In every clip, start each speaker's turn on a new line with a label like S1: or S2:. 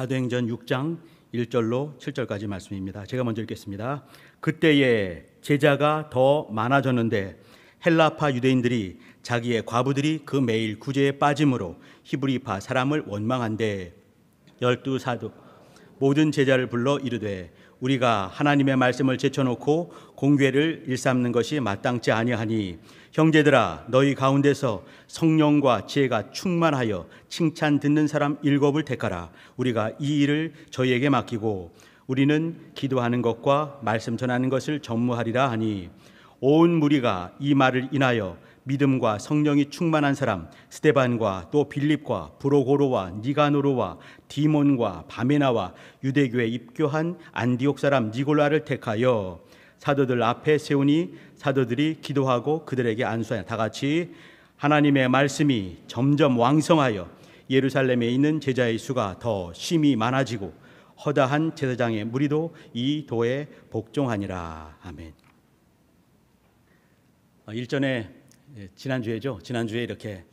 S1: 사도행전 6장 1절로 7절까지 말씀입니다. 제가 먼저 읽겠습니다. 그때에 제자가 더 많아졌는데 헬라파 유대인들이 자기의 과부들이 그 매일 구제에 빠짐으로 히브리파 사람을 원망한데 열두 사도 모든 제자를 불러 이르되 우리가 하나님의 말씀을 제쳐놓고 공괴를 일삼는 것이 마땅치 아니하니 형제들아 너희 가운데서 성령과 지혜가 충만하여 칭찬 듣는 사람 일곱을 택하라 우리가 이 일을 저희에게 맡기고 우리는 기도하는 것과 말씀 전하는 것을 전무하리라 하니 온 무리가 이 말을 인하여 믿음과 성령이 충만한 사람 스테반과 또 빌립과 브로고로와 니가노로와 디몬과 바메나와 유대교에 입교한 안디옥 사람 니골라를 택하여 사도들 앞에 세우니 사도들이 기도하고 그들에게 안수하여 다 같이 하나님의 말씀이 점점 왕성하여 예루살렘에 있는 제자의 수가 더 심히 많아지고 허다한 제사장의 무리도 이 도에 복종하니라 아멘. 어, 일전에 예, 지난주에죠. 지난주에 이렇게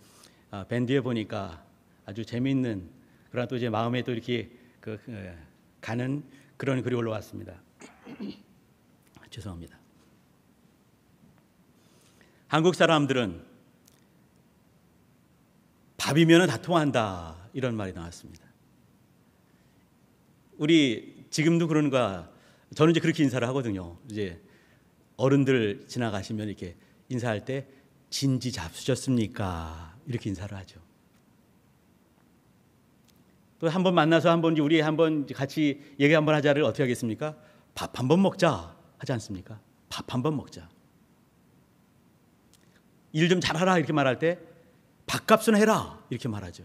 S1: 아, 밴드에 보니까 아주 재미있는 그러나 또 이제 마음에 또 이렇게 그, 그 가는 그런 글이 올라왔습니다. 죄송합니다. 한국 사람들은 밥이면 다 통한다 이런 말이 나왔습니다. 우리 지금도 그런가 저는 이제 그렇게 인사를 하거든요. 이제 어른들 지나가시면 이렇게 인사할 때 진지 잡수셨습니까? 이렇게 인사를 하죠. 또 한 번 만나서 한 번 우리 한번 같이 얘기 한 번 하자를 어떻게 하겠습니까? 밥 한 번 먹자 하지 않습니까? 밥 한 번 먹자. 일 좀 잘하라 이렇게 말할 때 밥값은 해라 이렇게 말하죠.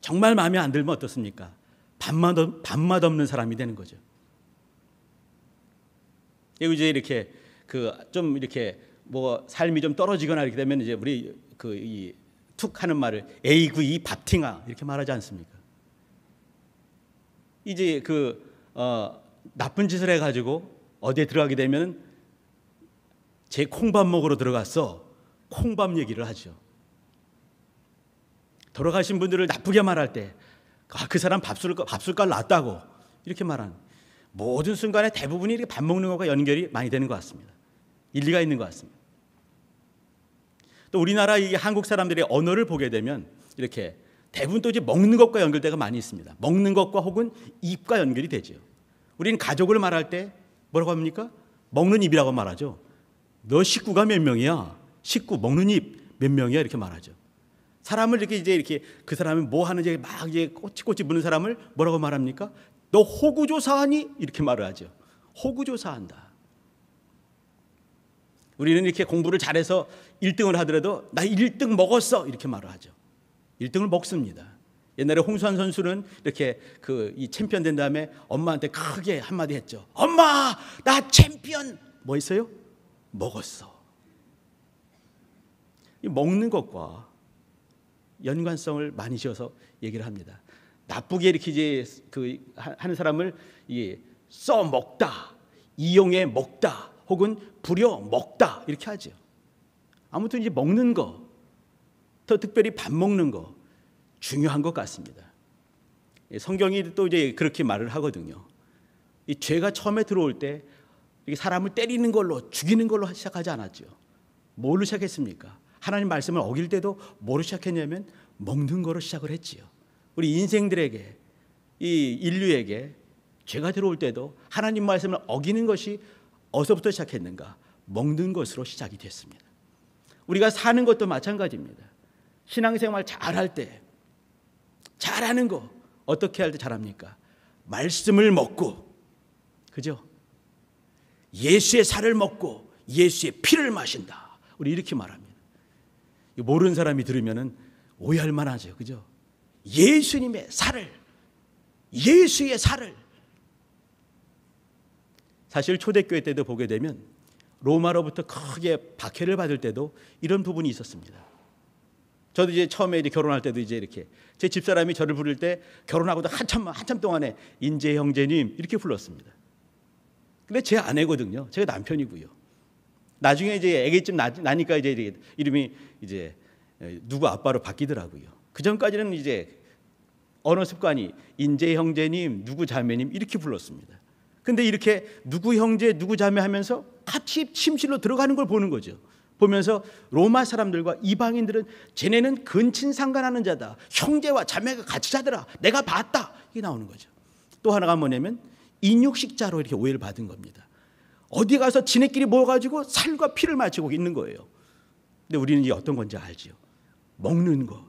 S1: 정말 마음에 안 들면 어떻습니까? 밥맛, 밥맛 없는 사람이 되는 거죠. 그리고 이제 이렇게 그 좀 이렇게 뭐 삶이 좀 떨어지거나 이렇게 되면 이제 우리 그 이 툭 하는 말을 에이구 이 밥팅아 이렇게 말하지 않습니까? 이제 그 어, 나쁜 짓을 해가지고 어디에 들어가게 되면 제 콩밥 먹으러 들어갔어 콩밥 얘기를 하죠. 돌아가신 분들을 나쁘게 말할 때, 아, 그 사람 밥술값, 밥술값 났다고. 이렇게 말하는. 모든 순간에 대부분이 이렇게 밥 먹는 것과 연결이 많이 되는 것 같습니다. 일리가 있는 것 같습니다. 또 우리나라 이 한국 사람들의 언어를 보게 되면 이렇게 대부분 또 이제 먹는 것과 연결되가 많이 있습니다. 먹는 것과 혹은 입과 연결이 되지 우리는 가족을 말할 때 뭐라고 합니까? 먹는 입이라고 말하죠. 너 식구가 몇 명이야? 식구 먹는 입 몇 명이야? 이렇게 말하죠. 사람을 이렇게 이제 이렇게 그 사람이 뭐 하는지 막 이제 꼬치꼬치 묻는 사람을 뭐라고 말합니까? 너 호구조사하니? 이렇게 말을 하죠. 호구조사한다. 우리는 이렇게 공부를 잘해서 1등을 하더라도 나 1등 먹었어 이렇게 말을 하죠. 1등을 먹습니다. 옛날에 홍수환 선수는 이렇게 그 이 챔피언 된 다음에 엄마한테 크게 한마디 했죠. 엄마, 나 챔피언 뭐 했어요? 먹었어. 이 먹는 것과 연관성을 많이 지어서 얘기를 합니다. 나쁘게 이렇게 이제 그 하는 사람을 써 먹다, 이용해 먹다, 혹은 부려 먹다 이렇게 하죠. 아무튼 이제 먹는 거, 더 특별히 밥 먹는 거 중요한 것 같습니다. 예, 성경이 또 이제 그렇게 말을 하거든요. 이 죄가 처음에 들어올 때 사람을 때리는 걸로 죽이는 걸로 시작하지 않았죠. 뭘로 시작했습니까? 하나님 말씀을 어길 때도 뭐로 시작했냐면 먹는 거로 시작을 했지요. 우리 인생들에게 이 인류에게 죄가 들어올 때도 하나님 말씀을 어기는 것이 어서부터 시작했는가? 먹는 것으로 시작이 됐습니다. 우리가 사는 것도 마찬가지입니다. 신앙생활 잘할 때, 잘하는 거 어떻게 할 때 잘합니까? 말씀을 먹고, 그죠? 예수의 살을 먹고 예수의 피를 마신다. 우리 이렇게 말합니다. 모르는 사람이 들으면 오해할 만하죠. 그죠? 예수님의 살을, 예수의 살을. 사실 초대교회 때도 보게 되면 로마로부터 크게 박해를 받을 때도 이런 부분이 있었습니다. 저도 이제 처음에 이제 결혼할 때도 이제 이렇게 제 집사람이 저를 부를 때 결혼하고도 한참 한참 동안에 인제 형제님 이렇게 불렀습니다. 근데 제 아내거든요. 제가 남편이고요. 나중에 이제 애기집 나니까 이제 이름이 이제 누구 아빠로 바뀌더라고요. 그 전까지는 이제 언어 습관이 인제 형제님, 누구 자매님 이렇게 불렀습니다. 근데 이렇게 누구 형제, 누구 자매 하면서 같이 침실로 들어가는 걸 보는 거죠. 보면서 로마 사람들과 이방인들은 쟤네는 근친 상간하는 자다. 형제와 자매가 같이 자더라. 내가 봤다. 이게 나오는 거죠. 또 하나가 뭐냐면 인육식자로 이렇게 오해를 받은 겁니다. 어디 가서 지네끼리 모여가지고 살과 피를 마치고 있는 거예요. 근데 우리는 이게 어떤 건지 알지 먹는 거.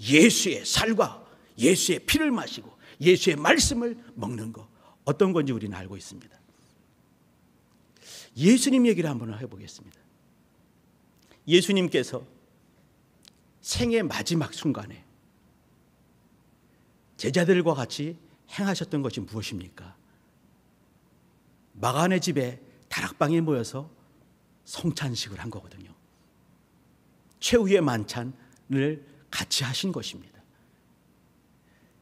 S1: 예수의 살과 예수의 피를 마시고 예수의 말씀을 먹는 거. 어떤 건지 우리는 알고 있습니다. 예수님 얘기를 한번 해보겠습니다. 예수님께서 생애 마지막 순간에 제자들과 같이 행하셨던 것이 무엇입니까? 마가네 집에 다락방에 모여서 성찬식을 한 거거든요. 최후의 만찬을 같이 하신 것입니다.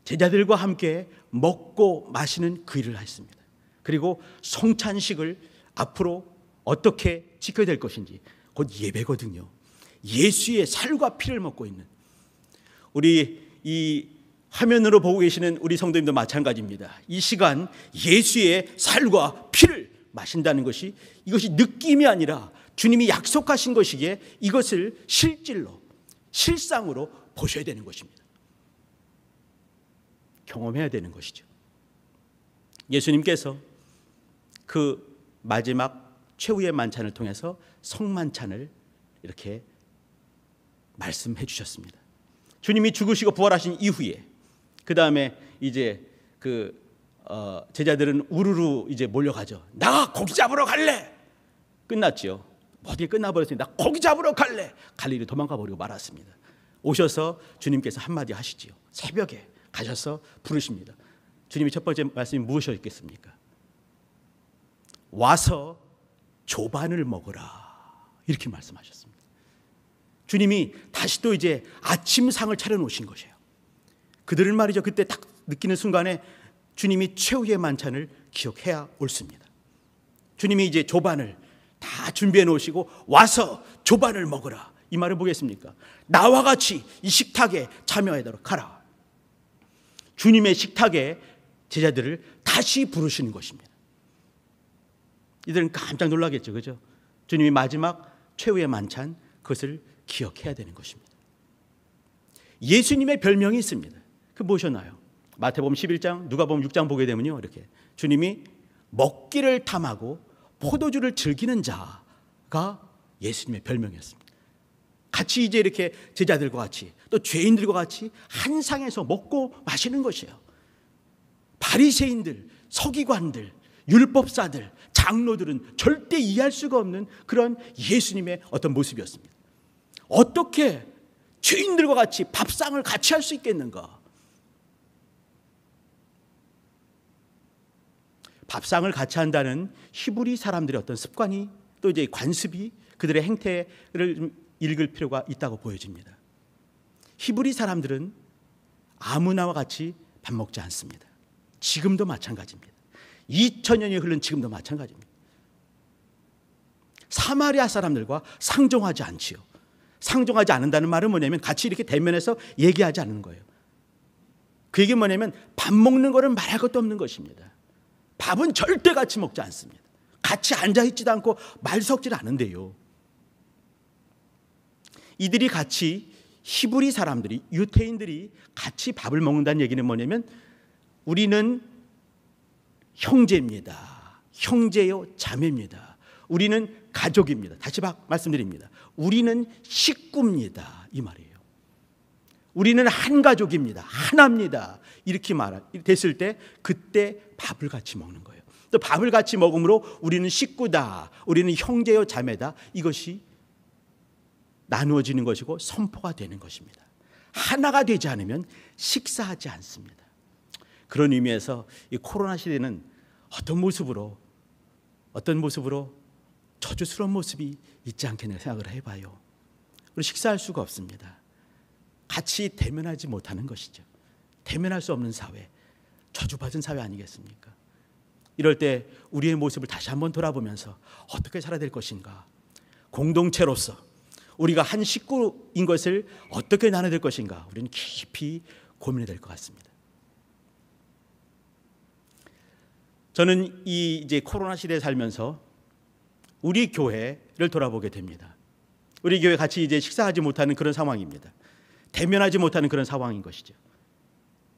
S1: 제자들과 함께 먹고 마시는 그 일을 했습니다. 그리고 성찬식을 앞으로 어떻게 지켜야 될 것인지 곧 예배거든요. 예수의 살과 피를 먹고 있는 우리 이 화면으로 보고 계시는 우리 성도님도 마찬가지입니다. 이 시간 예수의 살과 피를 마신다는 것이 이것이 느낌이 아니라 주님이 약속하신 것이기에 이것을 실질로 실상으로 보셔야 되는 것입니다. 경험해야 되는 것이죠. 예수님께서 그 마지막 최후의 만찬을 통해서 성만찬을 이렇게 말씀해 주셨습니다. 주님이 죽으시고 부활하신 이후에 그 다음에 이제 그 어, 제자들은 우르르 이제 몰려가죠. 나 고기 잡으러 갈래. 끝났지요. 모든 끝나버렸으니 나 고기 잡으러 갈래. 갈리를 도망가 버리고 말았습니다. 오셔서 주님께서 한마디 하시지요. 새벽에 가셔서 부르십니다. 주님이 첫 번째 말씀이 무엇이었겠습니까? 와서 조반을 먹어라. 이렇게 말씀하셨습니다. 주님이 다시 또 이제 아침상을 차려놓으신 것이에요. 그들은 말이죠. 그때 딱 느끼는 순간에 주님이 최후의 만찬을 기억해야 옳습니다. 주님이 이제 조반을 다 준비해 놓으시고 와서 조반을 먹으라. 이 말을 보겠습니까? 나와 같이 이 식탁에 참여하도록 하라. 주님의 식탁에 제자들을 다시 부르시는 것입니다. 이들은 깜짝 놀라겠죠. 그죠? 주님이 마지막 최후의 만찬 그것을 기억해야 되는 것입니다. 예수님의 별명이 있습니다. 그 무엇이었나요? 마태복음 11장, 누가복음 6장 보게 되면요. 이렇게 주님이 먹기를 탐하고 포도주를 즐기는 자가 예수님의 별명이었습니다. 같이 이제 이렇게 제자들과 같이 또 죄인들과 같이 한 상에서 먹고 마시는 것이에요. 바리새인들, 서기관들, 율법사들 장로들은 절대 이해할 수가 없는 그런 예수님의 어떤 모습이었습니다. 어떻게 죄인들과 같이 밥상을 같이 할 수 있겠는가? 밥상을 같이 한다는 히브리 사람들의 어떤 습관이 또 이제 관습이 그들의 행태를 읽을 필요가 있다고 보여집니다. 히브리 사람들은 아무나와 같이 밥 먹지 않습니다. 지금도 마찬가지입니다. 2천년이 흐른 지금도 마찬가지입니다. 사마리아 사람들과 상종하지 않지요. 상종하지 않는다는 말은 뭐냐면 같이 이렇게 대면해서 얘기하지 않는 거예요. 그게 뭐냐면 밥 먹는 거는 말할 것도 없는 것입니다. 밥은 절대 같이 먹지 않습니다. 같이 앉아있지도 않고 말 섞질 않은데요. 이들이 같이 히브리 사람들이 유태인들이 같이 밥을 먹는다는 얘기는 뭐냐면 우리는 형제입니다. 형제요 자매입니다. 우리는 가족입니다. 다시 말씀드립니다. 우리는 식구입니다. 이 말이에요. 우리는 한 가족입니다. 하나입니다. 이렇게 말 됐을 때 그때 밥을 같이 먹는 거예요. 또 밥을 같이 먹음으로 우리는 식구다. 우리는 형제요 자매다. 이것이 나누어지는 것이고 선포가 되는 것입니다. 하나가 되지 않으면 식사하지 않습니다. 그런 의미에서 이 코로나 시대는 어떤 모습으로 어떤 모습으로 저주스러운 모습이 있지 않겠냐 생각을 해봐요. 우리 식사할 수가 없습니다. 같이 대면하지 못하는 것이죠. 대면할 수 없는 사회, 저주받은 사회 아니겠습니까? 이럴 때 우리의 모습을 다시 한번 돌아보면서 어떻게 살아야 될 것인가? 공동체로서 우리가 한 식구인 것을 어떻게 나눠야 될 것인가? 우리는 깊이 고민해야 될 것 같습니다. 저는 이 이제 코로나 시대에 살면서 우리 교회를 돌아보게 됩니다. 우리 교회 같이 이제 식사하지 못하는 그런 상황입니다. 대면하지 못하는 그런 상황인 것이죠.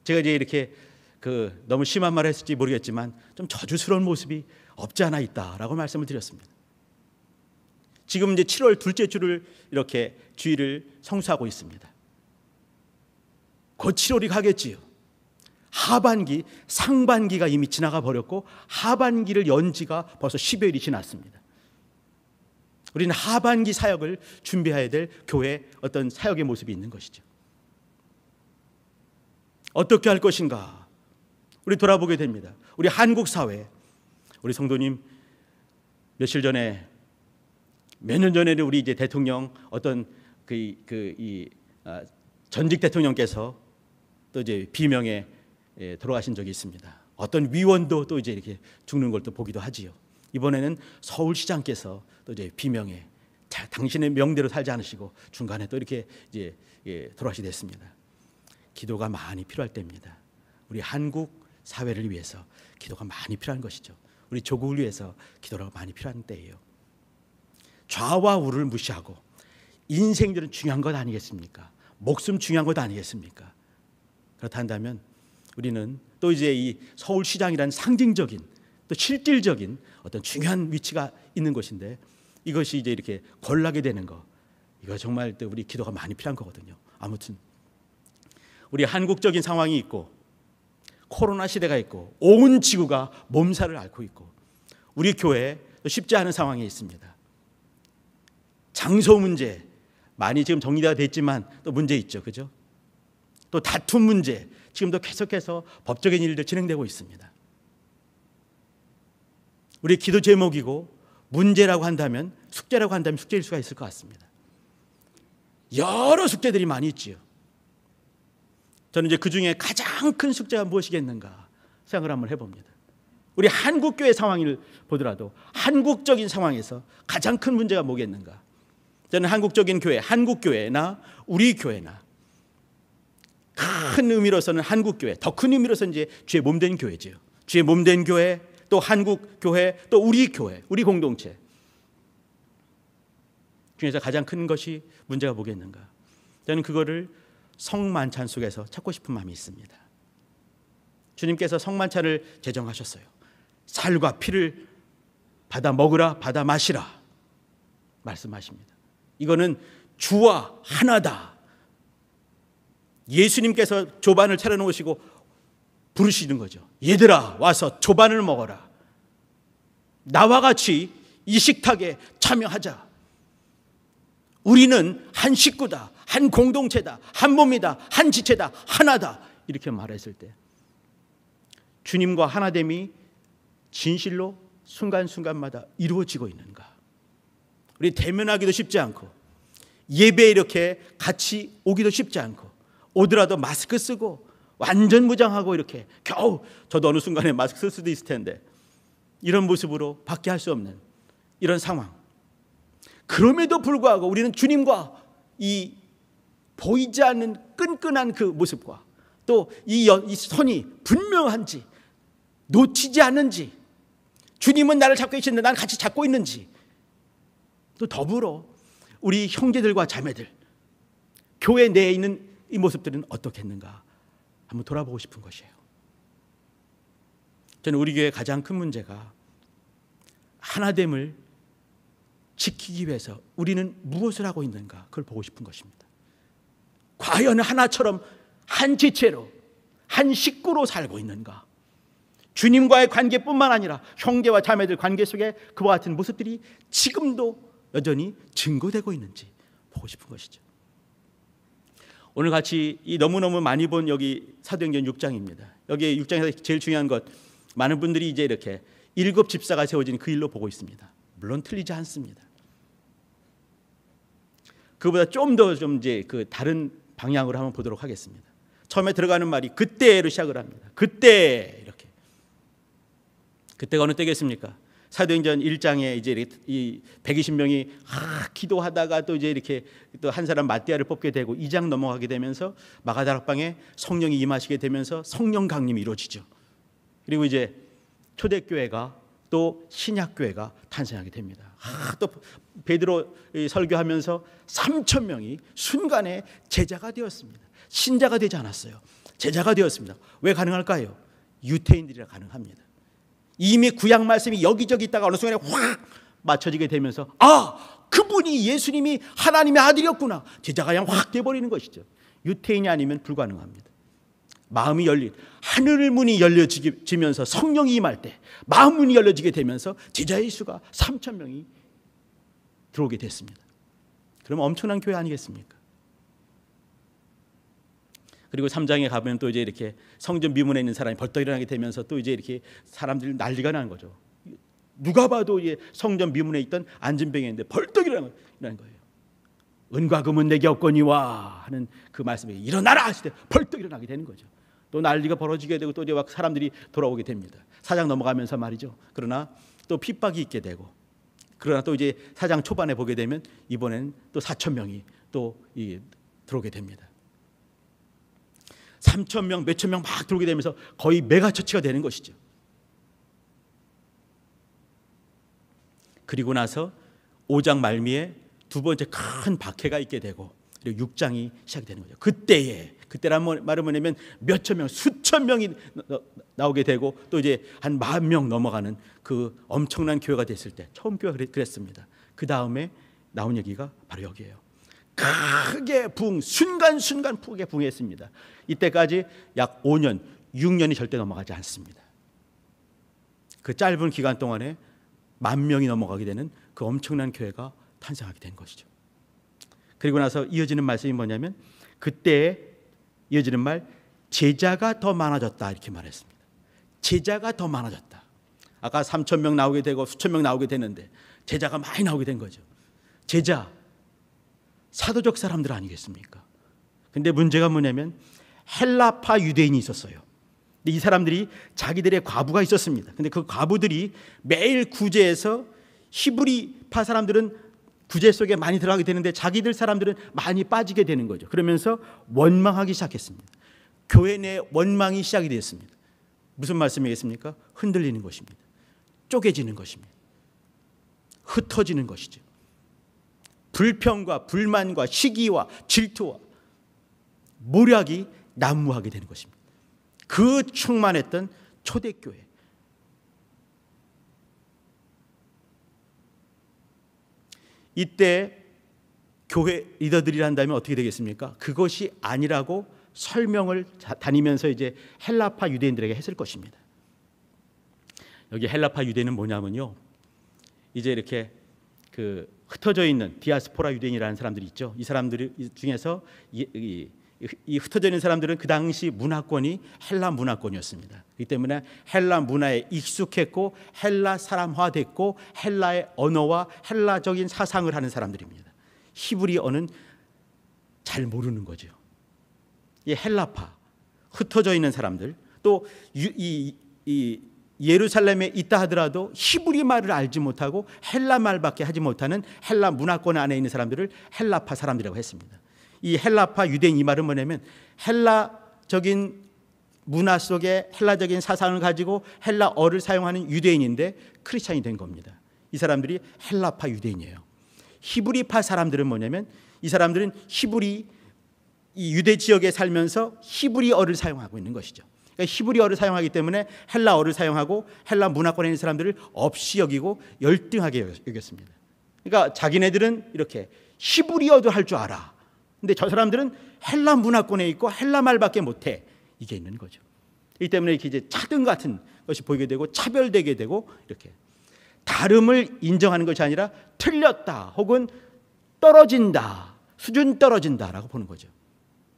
S1: 제가 이제 이렇게 그 너무 심한 말을 했을지 모르겠지만 좀 저주스러운 모습이 없지 않아 있다라고 말씀을 드렸습니다. 지금 이제 7월 둘째 주를 이렇게 주의를 성수하고 있습니다. 곧 7월이 가겠지요. 하반기, 상반기가 이미 지나가 버렸고 하반기를 연지가 벌써 10여일이 지났습니다. 우리는 하반기 사역을 준비해야 될 교회 어떤 사역의 모습이 있는 것이죠. 어떻게 할 것인가? 우리 돌아보게 됩니다. 우리 한국 사회, 우리 성도님 며칠 전에 몇 년 전에는 우리 이제 대통령 어떤 그 그이 그, 아, 전직 대통령께서 또 이제 비명의 예, 돌아가신 적이 있습니다. 어떤 위원도 또 이제 이렇게 죽는 걸 또 보기도 하지요. 이번에는 서울시장께서 또 이제 비명에 자, 당신의 명대로 살지 않으시고 중간에 또 이렇게 이제 예, 돌아가시게 됐습니다. 기도가 많이 필요할 때입니다. 우리 한국 사회를 위해서 기도가 많이 필요한 것이죠. 우리 조국을 위해서 기도가 많이 필요한 때예요. 좌와 우를 무시하고 인생들은 중요한 것 아니겠습니까? 목숨 중요한 것 아니겠습니까? 그렇다 한다면 우리는 또 이제 이서울시장이란 상징적인 또 실질적인 어떤 중요한 위치가 있는 것인데 이것이 이제 이렇게 걸락이 되는 거 이거 정말 우리 기도가 많이 필요한 거거든요. 아무튼 우리 한국적인 상황이 있고 코로나 시대가 있고 온 지구가 몸살을 앓고 있고 우리 교회 쉽지 않은 상황에 있습니다. 장소 문제 많이 지금 정리가 됐지만 또 문제 있죠, 그죠? 또 다툼 문제 지금도 계속해서 법적인 일들 진행되고 있습니다. 우리 기도 제목이고 문제라고 한다면 숙제라고 한다면 숙제일 수가 있을 것 같습니다. 여러 숙제들이 많이 있지요. 저는 이제 그 중에 가장 큰 숙제가 무엇이겠는가 생각을 한번 해봅니다. 우리 한국 교회 상황을 보더라도 한국적인 상황에서 가장 큰 문제가 뭐겠는가? 저는 한국적인 교회, 한국 교회나 우리 교회나 큰 의미로서는 한국 교회, 더 큰 의미로서 이제 주의 몸된 교회죠 주의 몸된 교회, 또 한국 교회, 또 우리 교회, 우리 공동체 중에서 가장 큰 것이 문제가 뭐겠는가? 저는 그거를 성만찬 속에서 찾고 싶은 마음이 있습니다. 주님께서 성만찬을 제정하셨어요. 살과 피를 받아 먹으라, 받아 마시라 말씀하십니다. 이거는 주와 하나다. 예수님께서 조반을 차려놓으시고 부르시는 거죠. 얘들아, 와서 조반을 먹어라. 나와 같이 이 식탁에 참여하자. 우리는 한 식구다, 한 공동체다, 한 몸이다, 한 지체다, 하나다. 이렇게 말했을 때 주님과 하나됨이 진실로 순간순간마다 이루어지고 있는가? 우리 대면하기도 쉽지 않고 예배 이렇게 같이 오기도 쉽지 않고 오더라도 마스크 쓰고 완전 무장하고 이렇게 겨우 저도 어느 순간에 마스크 쓸 수도 있을 텐데 이런 모습으로 밖에 할 수 없는 이런 상황. 그럼에도 불구하고 우리는 주님과 이 보이지 않는 끈끈한 그 모습과 또 이 이 선이 분명한지 놓치지 않는지 주님은 나를 잡고 계시는데 난 같이 잡고 있는지 또 더불어 우리 형제들과 자매들 교회 내에 있는 이 모습들은 어떻겠는가 한번 돌아보고 싶은 것이에요. 저는 우리 교회의 가장 큰 문제가 하나됨을 지키기 위해서 우리는 무엇을 하고 있는가 그걸 보고 싶은 것입니다. 과연 하나처럼 한 지체로 한 식구로 살고 있는가? 주님과의 관계뿐만 아니라 형제와 자매들 관계 속에 그와 같은 모습들이 지금도 여전히 증거되고 있는지 보고 싶은 것이죠. 오늘 같이 이 너무너무 많이 본 여기 사도행전 6장입니다. 여기 6장에서 제일 중요한 것 많은 분들이 이제 이렇게 일곱 집사가 세워진 그 일로 보고 있습니다. 물론 틀리지 않습니다. 그보다 좀 더좀 좀 이제 그 다른 방향으로 한번 보도록 하겠습니다. 처음에 들어가는 말이 그때로 시작을 합니다. 그때 이렇게 그때가 어느 때겠습니까? 사도행전 1장에 이제 이 120명이 아, 기도하다가 또 이제 이렇게 또 한 사람 마띠아를 뽑게 되고 2장 넘어가게 되면서 마가다락방에 성령이 임하시게 되면서 성령 강림이 이루어지죠. 그리고 이제 초대교회가 또 신약교회가 탄생하게 됩니다. 아, 또 베드로 설교하면서 3천 명이 순간에 제자가 되었습니다. 신자가 되지 않았어요. 제자가 되었습니다. 왜 가능할까요? 유태인들이라 가능합니다. 이미 구약 말씀이 여기저기 있다가 어느 순간에 확 맞춰지게 되면서 아 그분이 예수님이 하나님의 아들이었구나 제자가 그냥 확 돼버리는 것이죠 유태인이 아니면 불가능합니다 마음이 열린 하늘 문이 열려지면서 성령이 임할 때 마음 문이 열려지게 되면서 제자의 수가 3천 명이 들어오게 됐습니다 그럼 엄청난 교회 아니겠습니까? 그리고 3장에 가면 또 이제 이렇게 성전 미문에 있는 사람이 벌떡 일어나게 되면서 또 이제 이렇게 사람들이 난리가 난 거죠. 누가 봐도 이제 성전 미문에 있던 안진병이었는데 벌떡 일어나는 거예요. 은과 금은 내게 없거니와 하는 그 말씀에 일어나라 하시되 벌떡 일어나게 되는 거죠. 또 난리가 벌어지게 되고 또 이제 막 사람들이 돌아오게 됩니다. 사장 넘어가면서 말이죠. 그러나 또 핍박이 있게 되고 그러나 또 이제 사장 초반에 보게 되면 이번에는 또 4천 명이 또 이, 들어오게 됩니다. 3천 명, 몇천 명 막 들어오게 되면서 거의 메가처치가 되는 것이죠. 그리고 나서 5장 말미에 두 번째 큰 박해가 있게 되고 그리고 6장이 시작이 되는 거죠. 그때에 그때란 뭐, 말은 뭐냐면 몇천 명, 수천 명이 나오게 되고 또 이제 한 만 명 넘어가는 그 엄청난 교회가 됐을 때 처음 교회가 그랬습니다. 그 다음에 나온 얘기가 바로 여기에요. 크게 붕, 순간순간 크게 붕했습니다. 이때까지 약 5년, 6년이 절대 넘어가지 않습니다. 그 짧은 기간 동안에 만 명이 넘어가게 되는 그 엄청난 교회가 탄생하게 된 것이죠. 그리고 나서 이어지는 말씀이 뭐냐면 그때 이어지는 말 제자가 더 많아졌다 이렇게 말했습니다. 제자가 더 많아졌다. 아까 3천 명 나오게 되고 수천 명 나오게 되는데 제자가 많이 나오게 된 거죠. 제자 사도적 사람들 아니겠습니까? 근데 문제가 뭐냐면 헬라파 유대인이 있었어요. 근데 이 사람들이 자기들의 과부가 있었습니다. 근데 그 과부들이 매일 구제에서 히브리파 사람들은 구제 속에 많이 들어가게 되는데 자기들 사람들은 많이 빠지게 되는 거죠. 그러면서 원망하기 시작했습니다. 교회 내 원망이 시작이 되었습니다. 무슨 말씀이겠습니까? 흔들리는 것입니다. 쪼개지는 것입니다. 흩어지는 것이죠. 불평과 불만과 시기와 질투와 모략이 난무하게 되는 것입니다. 그 충만했던 초대교회. 이때 교회 리더들이란다면 어떻게 되겠습니까? 그것이 아니라고 설명을 다니면서 이제 헬라파 유대인들에게 했을 것입니다. 여기 헬라파 유대는 뭐냐면요. 이제 이렇게 그 흩어져 있는 디아스포라 유대인이라는 사람들이 있죠. 이 사람들 중에서 이, 이, 이 흩어져 있는 사람들은 그 당시 문화권이 헬라 문화권이었습니다. 그렇기 때문에 헬라 문화에 익숙했고 헬라 사람화됐고 헬라의 언어와 헬라적인 사상을 하는 사람들입니다. 히브리어는 잘 모르는 거죠. 이 헬라파 흩어져 있는 사람들 또이 예루살렘에 있다 하더라도 히브리 말을 알지 못하고 헬라 말밖에 하지 못하는 헬라 문화권 안에 있는 사람들을 헬라파 사람들이라고 했습니다. 이 헬라파 유대인 이 말은 뭐냐면 헬라적인 문화 속에 헬라적인 사상을 가지고 헬라어를 사용하는 유대인인데 크리스찬이 된 겁니다. 이 사람들이 헬라파 유대인이에요. 히브리파 사람들은 뭐냐면 이 사람들은 히브리 이 유대 지역에 살면서 히브리어를 사용하고 있는 것이죠. 그러니까 히브리어를 사용하기 때문에 헬라어를 사용하고 헬라 문화권에 있는 사람들을 없이 여기고 열등하게 여겼습니다. 그러니까 자기네들은 이렇게 히브리어도 할 줄 알아. 근데 저 사람들은 헬라 문화권에 있고 헬라 말밖에 못해. 이게 있는 거죠. 이 때문에 이렇게 이제 차등 같은 것이 보이게 되고 차별되게 되고 이렇게 다름을 인정하는 것이 아니라 틀렸다 혹은 떨어진다 수준 떨어진다라고 보는 거죠.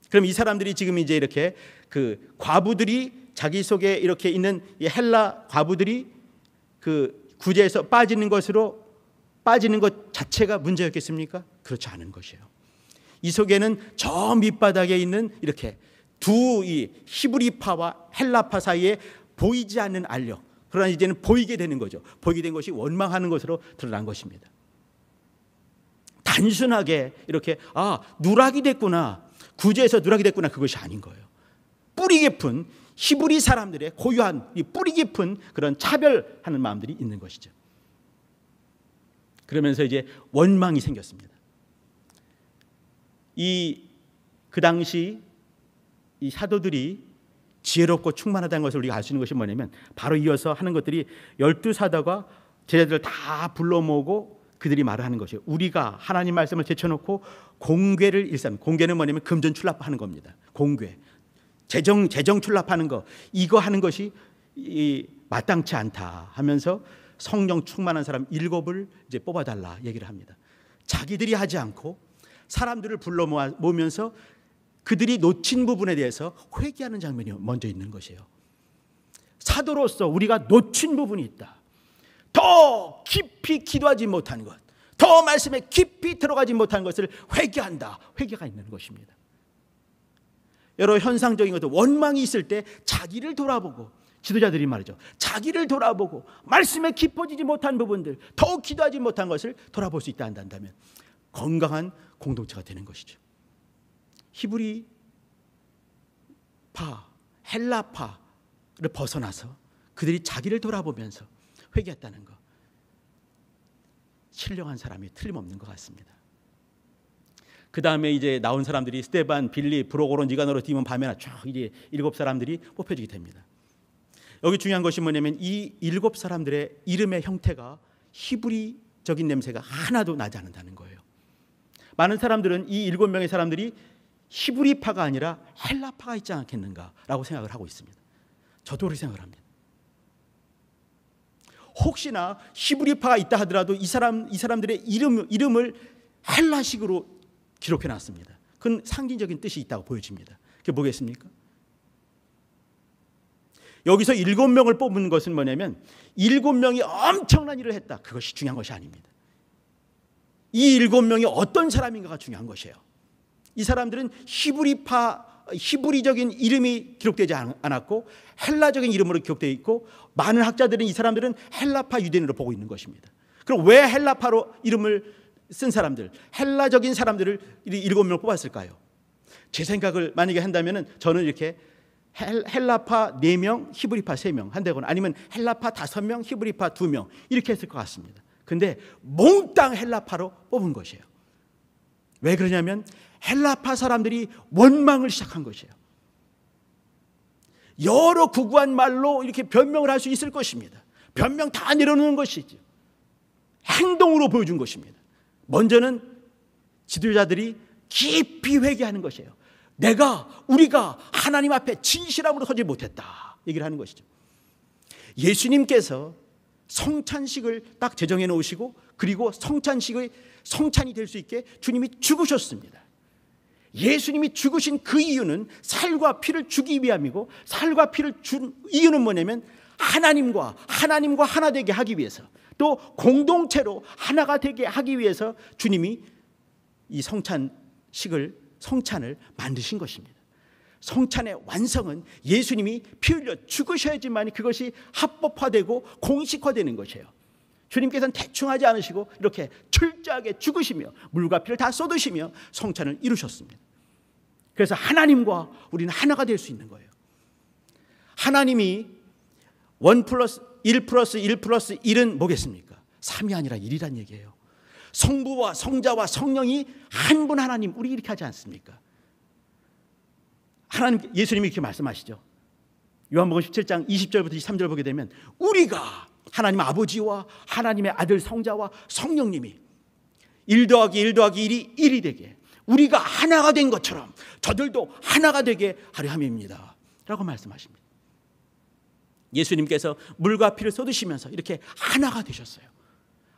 S1: 그럼 이 사람들이 지금 이제 이렇게 그 과부들이 자기 속에 이렇게 있는 헬라 과부들이 그 구제에서 빠지는 것으로 빠지는 것 자체가 문제였겠습니까? 그렇지 않은 것이에요. 이 속에는 저 밑바닥에 있는 이렇게 두 이 히브리파와 헬라파 사이에 보이지 않는 알력. 그러나 이제는 보이게 되는 거죠. 보이게 된 것이 원망하는 것으로 드러난 것입니다. 단순하게 이렇게 아 누락이 됐구나 구제에서 누락이 됐구나 그것이 아닌 거예요. 뿌리 깊은 히브리 사람들의 고유한 이 뿌리 깊은 그런 차별하는 마음들이 있는 것이죠. 그러면서 이제 원망이 생겼습니다. 이 그 당시 이 사도들이 지혜롭고 충만하다는 것을 우리가 알 수 있는 것이 뭐냐면 바로 이어서 하는 것들이 열두 사도가 제자들을 다 불러 모으고 그들이 말하는 것이에요. 우리가 하나님 말씀을 제쳐놓고 공괴를 일삼. 공괴는 뭐냐면 금전 출납하는 겁니다. 공괴. 재정 재정 출납하는 거. 이거 하는 것이 마땅치 않다 하면서 성령 충만한 사람 일곱을 이제 뽑아 달라 얘기를 합니다. 자기들이 하지 않고 사람들을 불러 모으면서 그들이 놓친 부분에 대해서 회개하는 장면이 먼저 있는 것이에요. 사도로서 우리가 놓친 부분이 있다. 더 깊이 기도하지 못한 것, 더 말씀에 깊이 들어가지 못한 것을 회개한다. 회개가 있는 것입니다. 여러 현상적인 것도 원망이 있을 때 자기를 돌아보고 지도자들이 말이죠. 자기를 돌아보고 말씀에 깊어지지 못한 부분들, 더 기도하지 못한 것을 돌아볼 수 있다 한다면 건강한 공동체가 되는 것이죠. 히브리 파, 헬라파를 벗어나서 그들이 자기를 돌아보면서 회개했다는 거. 신령한 사람이 틀림없는 것 같습니다. 그 다음에 이제 나온 사람들이 스테반, 빌리, 브로고론, 니가노로, 디몬, 바메나 쭉 이제 일곱 사람들이 뽑혀지게 됩니다. 여기 중요한 것이 뭐냐면 이 일곱 사람들의 이름의 형태가 히브리적인 냄새가 하나도 나지 않는다는 거예요. 많은 사람들은 이 일곱 명의 사람들이 히브리파가 아니라 헬라파가 있지 않겠는가라고 생각을 하고 있습니다. 저도 그렇게 생각을 합니다. 혹시나 히브리파가 있다 하더라도 이 사람 이 사람들의 이름 이름을 헬라식으로 기록해 놨습니다. 그건 상징적인 뜻이 있다고 보여집니다. 그게 뭐겠습니까? 여기서 일곱 명을 뽑은 것은 뭐냐면 일곱 명이 엄청난 일을 했다. 그것이 중요한 것이 아닙니다. 이 일곱 명이 어떤 사람인가가 중요한 것이에요. 이 사람들은 히브리파 히브리적인 이름이 기록되지 않았고 헬라적인 이름으로 기록되어 있고 많은 학자들은 이 사람들은 헬라파 유대인으로 보고 있는 것입니다. 그럼 왜 헬라파로 이름을 쓴 사람들, 헬라적인 사람들을 일곱 명 뽑았을까요? 제 생각을 만약에 한다면 저는 이렇게 헬라파 4명, 히브리파 3명 한다거나 아니면 헬라파 5명, 히브리파 2명 이렇게 했을 것 같습니다. 근데 몽땅 헬라파로 뽑은 것이에요. 왜 그러냐면 헬라파 사람들이 원망을 시작한 것이에요. 여러 구구한 말로 이렇게 변명을 할 수 있을 것입니다. 변명 다 내려놓는 것이죠. 행동으로 보여준 것입니다. 먼저는 지도자들이 깊이 회개하는 것이에요. 내가 우리가 하나님 앞에 진실함으로 서지 못했다. 얘기를 하는 것이죠. 예수님께서 성찬식을 딱 제정해 놓으시고 그리고 성찬식의 성찬이 될 수 있게 주님이 죽으셨습니다. 예수님이 죽으신 그 이유는 살과 피를 주기 위함이고 살과 피를 준 이유는 뭐냐면 하나님과 하나님과 하나 되게 하기 위해서 또 공동체로 하나가 되게 하기 위해서 주님이 이 성찬식을 성찬을 만드신 것입니다. 성찬의 완성은 예수님이 피 흘려 죽으셔야지만 그것이 합법화되고 공식화되는 것이에요. 주님께서는 대충 하지 않으시고 이렇게 철저하게 죽으시며 물과 피를 다 쏟으시며 성찬을 이루셨습니다. 그래서 하나님과 우리는 하나가 될 수 있는 거예요. 하나님이 1 플러스 1 플러스 1 플러스 1은 뭐겠습니까? 3이 아니라 1이란 얘기예요. 성부와 성자와 성령이 한 분 하나님, 우리 이렇게 하지 않습니까? 하나님, 예수님이 이렇게 말씀하시죠. 요한복음 17장 20절부터 23절 보게 되면 우리가 하나님 아버지와 하나님의 아들 성자와 성령님이 1 더하기 1 더하기 1이 1이 되게 우리가 하나가 된 것처럼 저들도 하나가 되게 하려 함입니다. 라고 말씀하십니다. 예수님께서 물과 피를 쏟으시면서 이렇게 하나가 되셨어요.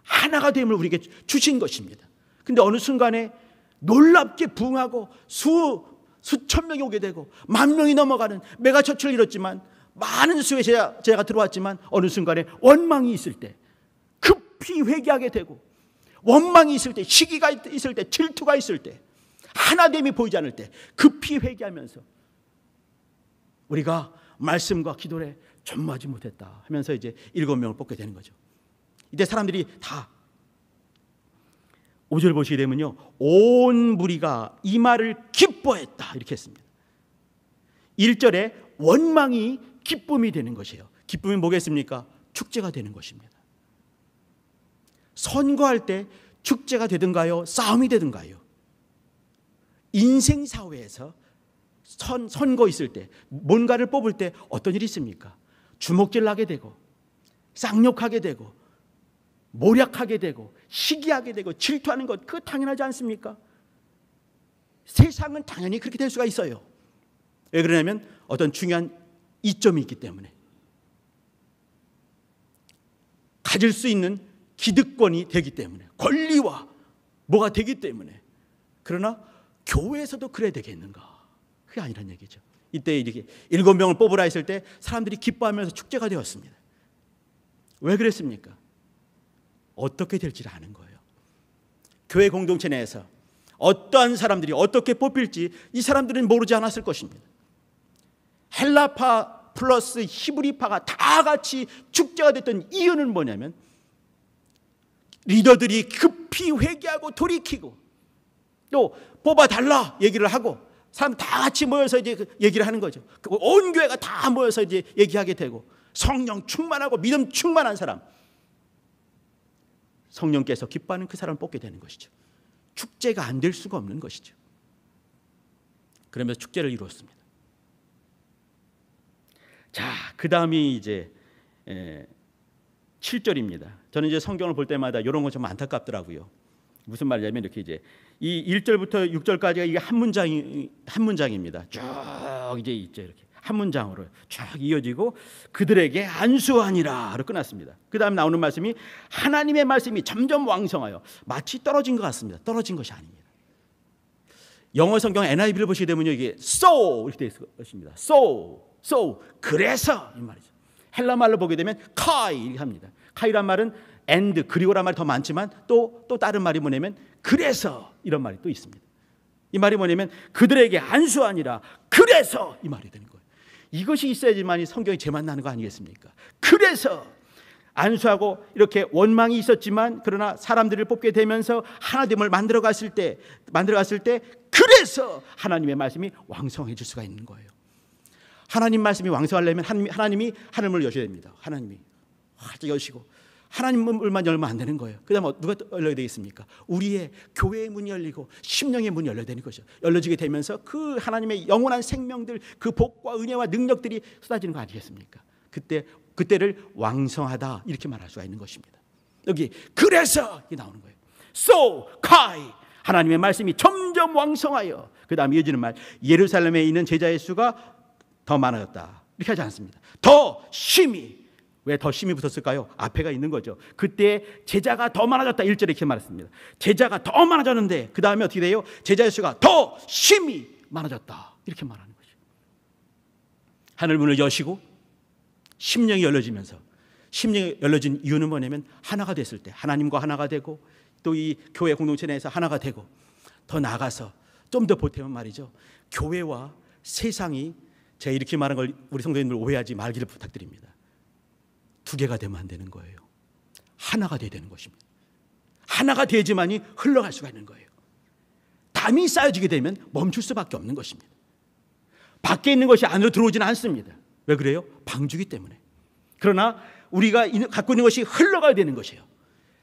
S1: 하나가 됨을 우리에게 주신 것입니다. 근데 어느 순간에 놀랍게 부흥하고 수 수천 명이 오게 되고 만 명이 넘어가는 메가처치를 이뤘지만 많은 수의 제자, 제가 들어왔지만 어느 순간에 원망이 있을 때 급히 회개하게 되고 원망이 있을 때 시기가 있을 때 질투가 있을 때 하나됨이 보이지 않을 때 급히 회개하면서 우리가 말씀과 기도를 전무하지 못했다 하면서 이제 일곱 명을 뽑게 되는 거죠. 이제 사람들이 다 5절 보시게 되면요. 온 무리가 이 말을 기뻐했다. 이렇게 했습니다. 1절에 원망이 기쁨이 되는 것이에요. 기쁨이 뭐겠습니까? 축제가 되는 것입니다. 선거할 때 축제가 되든가요? 싸움이 되든가요? 인생 사회에서 선, 선거 있을 때, 뭔가를 뽑을 때 어떤 일이 있습니까? 주먹질 하게 되고, 쌍욕하게 되고, 모략하게 되고, 시기하게 되고, 질투하는 것, 그 당연하지 않습니까? 세상은 당연히 그렇게 될 수가 있어요. 왜 그러냐면 어떤 중요한 이점이 있기 때문에 가질 수 있는 기득권이 되기 때문에 권리와 뭐가 되기 때문에 그러나 교회에서도 그래야 되겠는가 그게 아니란 얘기죠 이때 이렇게 일곱 명을 뽑으라 했을 때 사람들이 기뻐하면서 축제가 되었습니다 왜 그랬습니까? 어떻게 될지 아는 거예요 교회 공동체 내에서 어떠한 사람들이 어떻게 뽑힐지 이 사람들은 모르지 않았을 것입니다 헬라파 플러스 히브리파가 다 같이 축제가 됐던 이유는 뭐냐면 리더들이 급히 회개하고 돌이키고 또 뽑아달라 얘기를 하고 사람 다 같이 모여서 이제 그 얘기를 하는 거죠. 그 온 교회가 다 모여서 이제 얘기하게 되고 성령 충만하고 믿음 충만한 사람 성령께서 기뻐하는 그 사람을 뽑게 되는 것이죠. 축제가 안 될 수가 없는 것이죠. 그러면서 축제를 이루었습니다. 자, 그 다음이 이제 7절입니다. 저는 이제 성경을 볼 때마다 이런 거 좀 안타깝더라고요. 무슨 말이냐면 이렇게 이제 이 1절부터 6절까지가 이게 한 문장이 한 문장입니다. 쭉 이제 있죠. 이렇게 한 문장으로 쭉 이어지고 그들에게 안수하니라로 끝났습니다. 그다음 나오는 말씀이 하나님의 말씀이 점점 왕성하여 마치 떨어진 것 같습니다. 떨어진 것이 아닙니다. 영어 성경 NIV를 보시게 되면요. 이게 so 이렇게 되어 있습니다. so So 그래서 이 말이죠. 헬라 말로 보게 되면 카이 합니다. 카이란 말은 and 그리고란 말이 더 많지만 또 또 다른 말이 뭐냐면 그래서 이런 말이 또 있습니다. 이 말이 뭐냐면 그들에게 안수하니라 그래서 이 말이 되는 거예요. 이것이 있어야지만이 성경이 제맛나는 거 아니겠습니까? 그래서 안수하고 이렇게 원망이 있었지만 그러나 사람들을 뽑게 되면서 하나됨을 만들어 갔을 때 만들어 갔을 때 그래서 하나님의 말씀이 왕성해질 수가 있는 거예요. 하나님 말씀이 왕성하려면 하나님이 하늘을 나 여셔야 됩니다. 하나님이 활짝 여시고 하나님을만 열면 안 되는 거예요. 그다음 누가 열려야 되겠습니까? 우리의 교회의 문이 열리고 심령의 문이 열려야 되는 거죠. 열려지게 되면서 그 하나님의 영원한 생명들 그 복과 은혜와 능력들이 쏟아지는 거 아니겠습니까? 그때 그때를 왕성하다 이렇게 말할 수가 있는 것입니다. 여기 그래서 이 나오는 거예요. So kai 하나님의 말씀이 점점 왕성하여 그다음 이어지는 말 예루살렘에 있는 제자의 수가 더 많아졌다. 이렇게 하지 않습니다. 더 심히. 왜 더 심히 붙었을까요? 앞에가 있는 거죠. 그때 제자가 더 많아졌다. 1절에 이렇게 말했습니다. 제자가 더 많아졌는데, 그 다음에 어떻게 돼요? 제자의 수가 더 심히 많아졌다. 이렇게 말하는 거죠. 하늘문을 여시고, 심령이 열려지면서, 심령이 열려진 이유는 뭐냐면, 하나가 됐을 때, 하나님과 하나가 되고, 또 이 교회 공동체 내에서 하나가 되고, 더 나아가서, 좀 더 보태면 말이죠. 교회와 세상이 제가 이렇게 말한 걸 우리 성도님들 오해하지 말기를 부탁드립니다. 두 개가 되면 안 되는 거예요. 하나가 돼야 되는 것입니다. 하나가 되지만이 흘러갈 수가 있는 거예요. 담이 쌓여지게 되면 멈출 수밖에 없는 것입니다. 밖에 있는 것이 안으로 들어오지는 않습니다. 왜 그래요? 방주기 때문에. 그러나 우리가 갖고 있는 것이 흘러가야 되는 것이에요.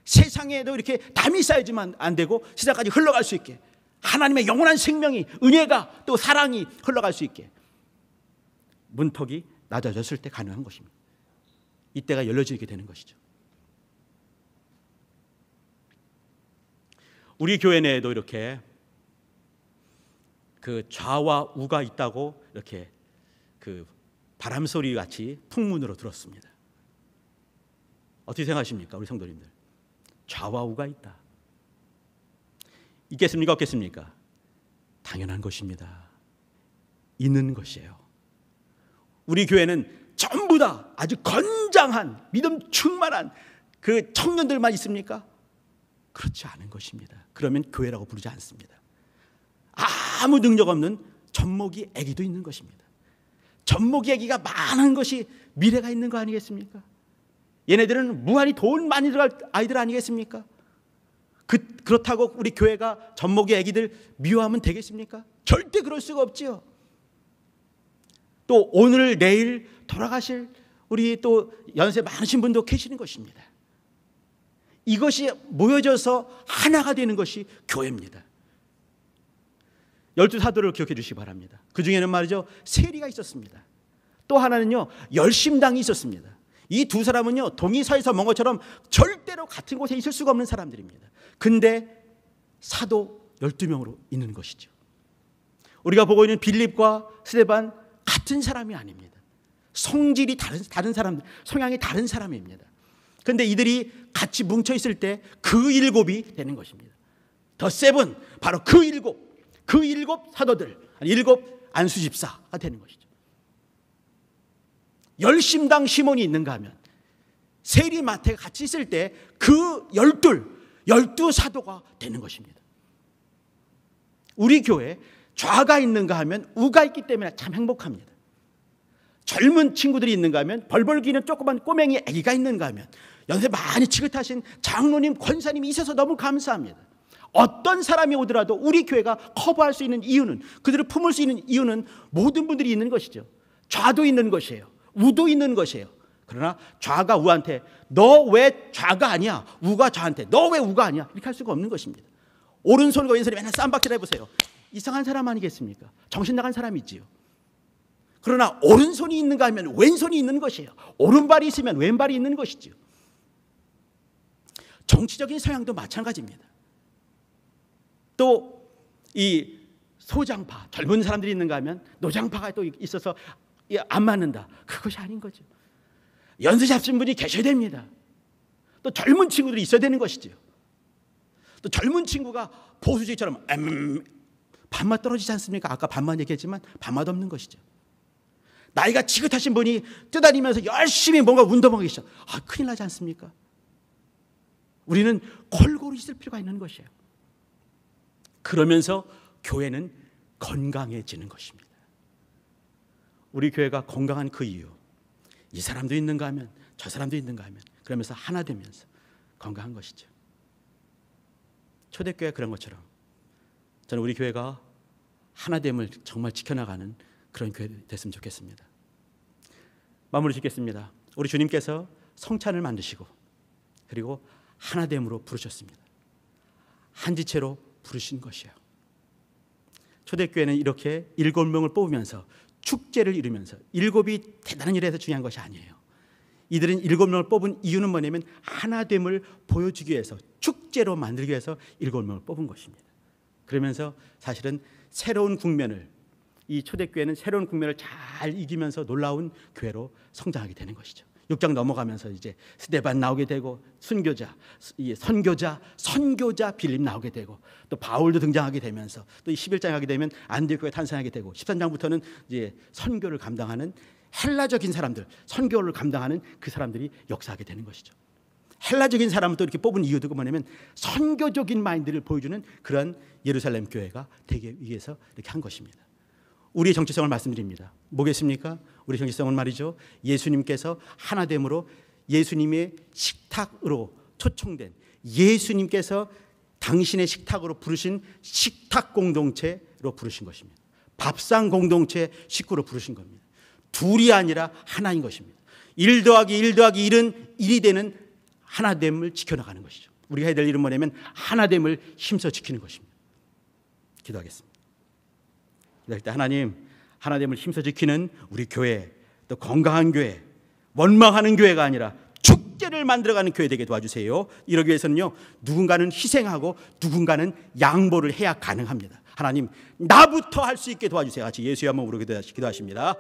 S1: 세상에도 이렇게 담이 쌓여지면 안 되고 세상까지 흘러갈 수 있게 하나님의 영원한 생명이 은혜가 또 사랑이 흘러갈 수 있게 문턱이 낮아졌을 때 가능한 것입니다. 이때가 열려지게 되는 것이죠. 우리 교회 내에도 이렇게 그 좌와 우가 있다고 이렇게 그 바람 소리 같이 풍문으로 들었습니다. 어떻게 생각하십니까, 우리 성도님들? 좌와 우가 있다. 있겠습니까, 없겠습니까? 당연한 것입니다. 있는 것이에요. 우리 교회는 전부 다 아주 건장한 믿음 충만한 그 청년들만 있습니까? 그렇지 않은 것입니다. 그러면 교회라고 부르지 않습니다. 아무 능력 없는 전목이 애기도 있는 것입니다. 전목이 애기가 많은 것이 미래가 있는 거 아니겠습니까? 얘네들은 무한히 돈 많이 들어갈 아이들 아니겠습니까? 그, 그렇다고 우리 교회가 전목이 애기들 미워하면 되겠습니까? 절대 그럴 수가 없지요. 또 오늘 내일 돌아가실 우리 또 연세 많으신 분도 계시는 것입니다. 이것이 모여져서 하나가 되는 것이 교회입니다. 열두 사도를 기억해 주시기 바랍니다. 그 중에는 말이죠. 세리가 있었습니다. 또 하나는요. 열심당이 있었습니다. 이 두 사람은요. 동의사에서 먼 것처럼 절대로 같은 곳에 있을 수가 없는 사람들입니다. 근데 사도 열두 명으로 있는 것이죠. 우리가 보고 있는 빌립과 스테반 같은 사람이 아닙니다. 성질이 다른, 다른 사람, 성향이 다른 사람입니다. 근데 이들이 같이 뭉쳐있을 때 그 일곱이 되는 것입니다. 더 세븐, 바로 그 일곱, 그 일곱 사도들, 일곱 안수집사가 되는 것이죠. 열심당 시몬이 있는가 하면 세리마태가 같이 있을 때 그 열둘, 열두 사도가 되는 것입니다. 우리 교회 좌가 있는가 하면 우가 있기 때문에 참 행복합니다. 젊은 친구들이 있는가 하면 벌벌기는 조그만 꼬맹이 아기가 있는가 하면 연세 많이 치긋하신 장로님 권사님이 있어서 너무 감사합니다. 어떤 사람이 오더라도 우리 교회가 커버할 수 있는 이유는 그들을 품을 수 있는 이유는 모든 분들이 있는 것이죠. 좌도 있는 것이에요. 우도 있는 것이에요. 그러나 좌가 우한테 너 왜 좌가 아니야? 우가 좌한테 너 왜 우가 아니야? 이렇게 할 수가 없는 것입니다. 오른손과 왼손이 맨날 쌈박질 해보세요. 이상한 사람 아니겠습니까? 정신 나간 사람이지요. 그러나 오른손이 있는가 하면 왼손이 있는 것이에요. 오른발이 있으면 왼발이 있는 것이지 정치적인 서양도 마찬가지입니다. 또 이 소장파, 젊은 사람들이 있는가 하면 노장파가 또 있어서 안 맞는다. 그것이 아닌 거죠. 연세 잡신 분이 계셔야 됩니다. 또 젊은 친구들이 있어야 되는 것이지또 젊은 친구가 보수주의처럼 음, 반맛 떨어지지 않습니까? 아까 반맛 얘기했지만 반맛 없는 것이죠. 나이가 지긋하신 분이 뛰다니면서 열심히 뭔가 운동하기 시작. 아, 큰일 나지 않습니까? 우리는 골고루 있을 필요가 있는 것이에요. 그러면서 교회는 건강해지는 것입니다. 우리 교회가 건강한 그 이유. 이 사람도 있는가 하면 저 사람도 있는가 하면 그러면서 하나 되면서 건강한 것이죠. 초대교회 그런 것처럼 저는 우리 교회가 하나됨을 정말 지켜나가는 그런 교회 됐으면 좋겠습니다. 마무리 짓겠습니다. 우리 주님께서 성찬을 만드시고 그리고 하나됨으로 부르셨습니다. 한 지체로 부르신 것이요. 초대교회는 이렇게 일곱 명을 뽑으면서 축제를 이루면서 일곱이 대단한 일에서 중요한 것이 아니에요. 이들은 일곱 명을 뽑은 이유는 뭐냐면 하나됨을 보여주기 위해서 축제로 만들기 위해서 일곱 명을 뽑은 것입니다. 그러면서 사실은 새로운 국면을 이 초대교회는 새로운 국면을 잘 이기면서 놀라운 교회로 성장하게 되는 것이죠. 6장 넘어가면서 이제 스데반 나오게 되고 순교자, 선교자, 선교자 빌립 나오게 되고 또 바울도 등장하게 되면서 또 11장에 가게 되면 안디옥교회 탄생하게 되고 13장부터는 이제 선교를 감당하는 헬라적인 사람들, 선교를 감당하는 그 사람들이 역사하게 되는 것이죠. 헬라적인 사람을 또 이렇게 뽑은 이유도 그 뭐냐면 선교적인 마인드를 보여주는 그런 예루살렘 교회가 되기 위해서 이렇게 한 것입니다. 우리의 정체성을 말씀드립니다. 뭐겠습니까? 우리 정체성은 말이죠. 예수님께서 하나됨으로 예수님의 식탁으로 초청된 예수님께서 당신의 식탁으로 부르신 식탁 공동체로 부르신 것입니다. 밥상 공동체 식구로 부르신 겁니다. 둘이 아니라 하나인 것입니다. 1 더하기 1 더하기 1은 1이 되는 하나됨을 지켜나가는 것이죠. 우리가 해야 될 일은 뭐냐면 하나됨을 힘써 지키는 것입니다. 기도하겠습니다. 이럴 네, 때 하나님, 하나님을 힘써 지키는 우리 교회, 또 건강한 교회, 원망하는 교회가 아니라 축제를 만들어가는 교회 되게 도와주세요. 이러기 위해서는요, 누군가는 희생하고 누군가는 양보를 해야 가능합니다. 하나님, 나부터 할 수 있게 도와주세요. 같이 예수의 한번 우리 기도하십니다.